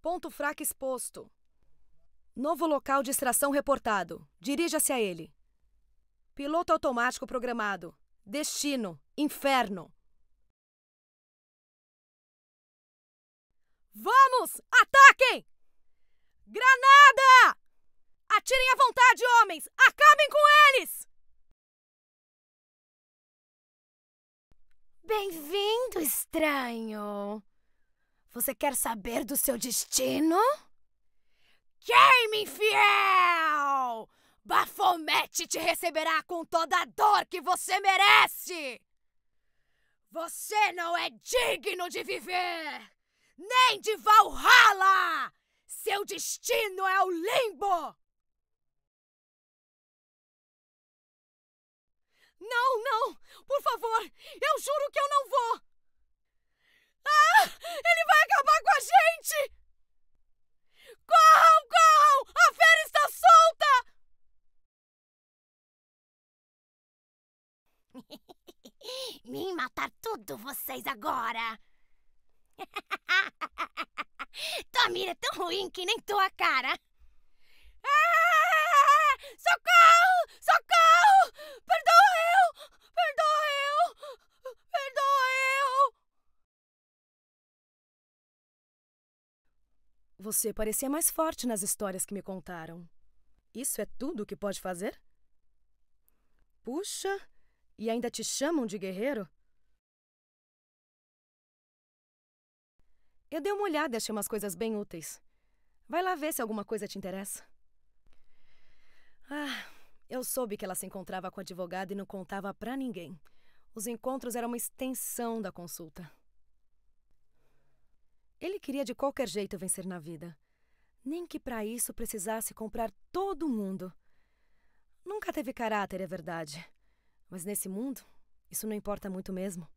Ponto fraco exposto. Novo local de extração reportado. Dirija-se a ele. Piloto automático programado. Destino: Inferno. Vamos! Ataquem! Granada! Atirem à vontade, homens! Acabem com eles! Bem-vindo, estranho! Você quer saber do seu destino? Queime, infiel! Bafomete te receberá com toda a dor que você merece! Você não é digno de viver! Nem de Valhalla! Seu destino é o limbo! Não, não! Por favor! Eu juro que eu não vou! mim matar tudo vocês agora! Tua mira é tão ruim que nem tua cara! Ah, socorro! Socorro! Perdoa eu! Perdoa eu! Perdoa eu! Você parecia mais forte nas histórias que me contaram. Isso é tudo o que pode fazer? Puxa, e ainda te chamam de guerreiro? Eu dei uma olhada e achei umas coisas bem úteis. Vai lá ver se alguma coisa te interessa. Ah, eu soube que ela se encontrava com o advogado e não contava para ninguém. Os encontros eram uma extensão da consulta. Ele queria de qualquer jeito vencer na vida. Nem que para isso precisasse comprar todo mundo. Nunca teve caráter, é verdade. Mas nesse mundo, isso não importa muito mesmo.